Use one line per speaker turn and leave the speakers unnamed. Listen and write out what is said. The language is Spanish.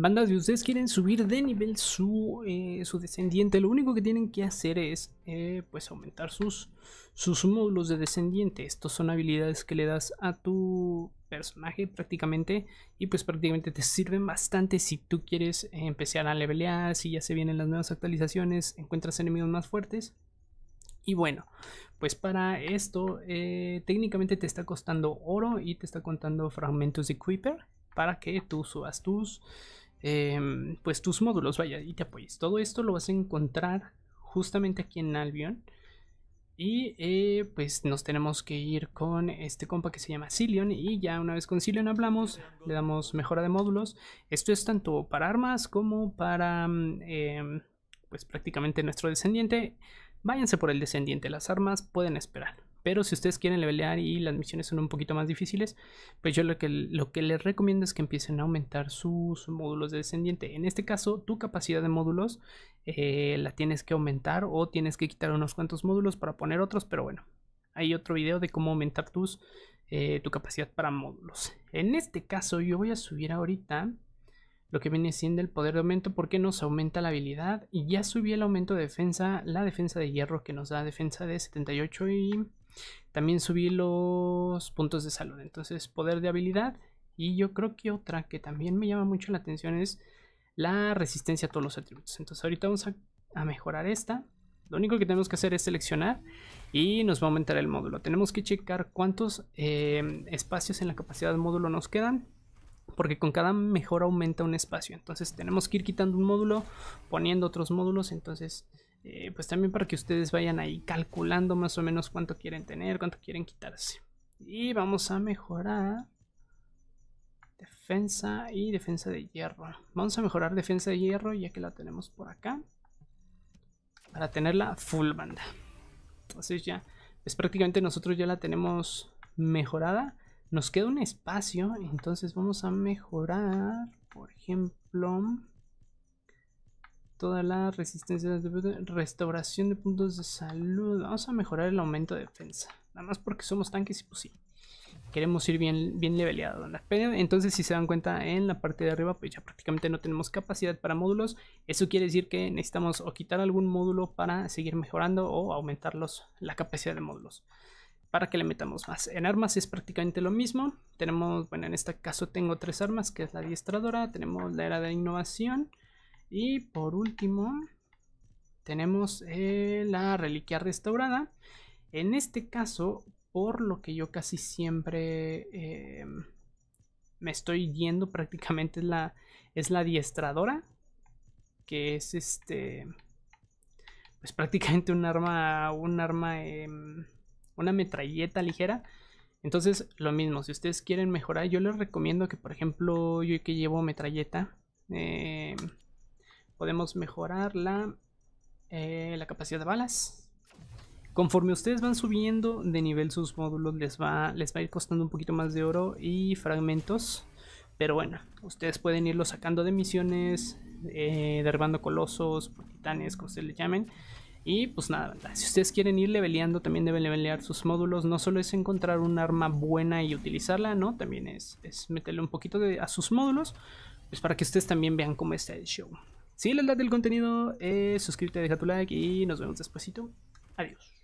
bandas de ustedes quieren subir de nivel su, eh, su descendiente, lo único que tienen que hacer es eh, pues aumentar sus, sus módulos de descendiente. Estos son habilidades que le das a tu personaje prácticamente y pues prácticamente te sirven bastante si tú quieres empezar a levelear, si ya se vienen las nuevas actualizaciones, encuentras enemigos más fuertes. Y bueno, pues para esto eh, técnicamente te está costando oro y te está contando fragmentos de Creeper para que tú subas tus Em, pues tus módulos, vaya, y te apoyes. Todo esto lo vas a encontrar justamente aquí en Albion. Y eh, pues nos tenemos que ir con este compa que se llama Cilion. Y ya una vez con Cilion hablamos, le damos mejora de módulos. Esto es tanto para armas como para mm, em, pues prácticamente nuestro descendiente. Váyanse por el descendiente, las armas pueden esperar. Pero si ustedes quieren levelear y las misiones son un poquito más difíciles, pues yo lo que, lo que les recomiendo es que empiecen a aumentar sus módulos de descendiente. En este caso, tu capacidad de módulos eh, la tienes que aumentar o tienes que quitar unos cuantos módulos para poner otros, pero bueno, hay otro video de cómo aumentar tus, eh, tu capacidad para módulos. En este caso, yo voy a subir ahorita lo que viene siendo el poder de aumento porque nos aumenta la habilidad y ya subí el aumento de defensa, la defensa de hierro que nos da defensa de 78 y también subí los puntos de salud, entonces poder de habilidad. Y yo creo que otra que también me llama mucho la atención es la resistencia a todos los atributos. Entonces ahorita vamos a, mejorar esta. Lo único que tenemos que hacer es seleccionar y nos va a aumentar el módulo. Tenemos que checar cuántos eh, espacios en la capacidad de módulo nos quedan. Porque con cada mejor aumenta un espacio. Entonces tenemos que ir quitando un módulo, poniendo otros módulos. Entonces eh, pues también para que ustedes vayan ahí calculando más o menos cuánto quieren tener, cuánto quieren quitarse. Y vamos a mejorar defensa y defensa de hierro. Vamos a mejorar defensa de hierro ya que la tenemos por acá. Para tenerla full banda. Entonces ya, pues prácticamente nosotros ya la tenemos mejorada. Nos queda un espacio, entonces vamos a mejorar, por ejemplo toda la resistencia de restauración de puntos de salud. Vamos a mejorar el aumento de defensa. Nada más porque somos tanques y pues sí. Queremos ir bien, bien leveleado. Entonces, si se dan cuenta, en la parte de arriba, pues ya prácticamente no tenemos capacidad para módulos. Eso quiere decir que necesitamos o quitar algún módulo para seguir mejorando o aumentar la capacidad de módulos. Para que le metamos más. En armas es prácticamente lo mismo. Tenemos, bueno, en este caso tengo tres armas, que es la diestradora. Tenemos la era de innovación y por último, tenemos eh, la reliquia restaurada. En este caso, por lo que yo casi siempre em, me estoy yendo prácticamente es la, es la diestradora, que es este, pues prácticamente un arma, un arma, em, una metralleta ligera. Entonces, lo mismo, si ustedes quieren mejorar, yo les recomiendo que, por ejemplo, yo que llevo metralleta, em, Podemos mejorar la, eh, la capacidad de balas. Conforme ustedes van subiendo de nivel sus módulos les va, les va a ir costando un poquito más de oro y fragmentos. Pero bueno, ustedes pueden irlo sacando de misiones, eh, derribando colosos, titanes, como se le llamen. Y pues nada, si ustedes quieren ir leveleando, también deben levelear sus módulos. No solo es encontrar un arma buena y utilizarla, ¿no? También es, meterle un poquito a sus módulos, pues para que ustedes también vean cómo está el show. Si les el contenido, eh, suscríbete, deja tu like y nos vemos despuesito. Adiós.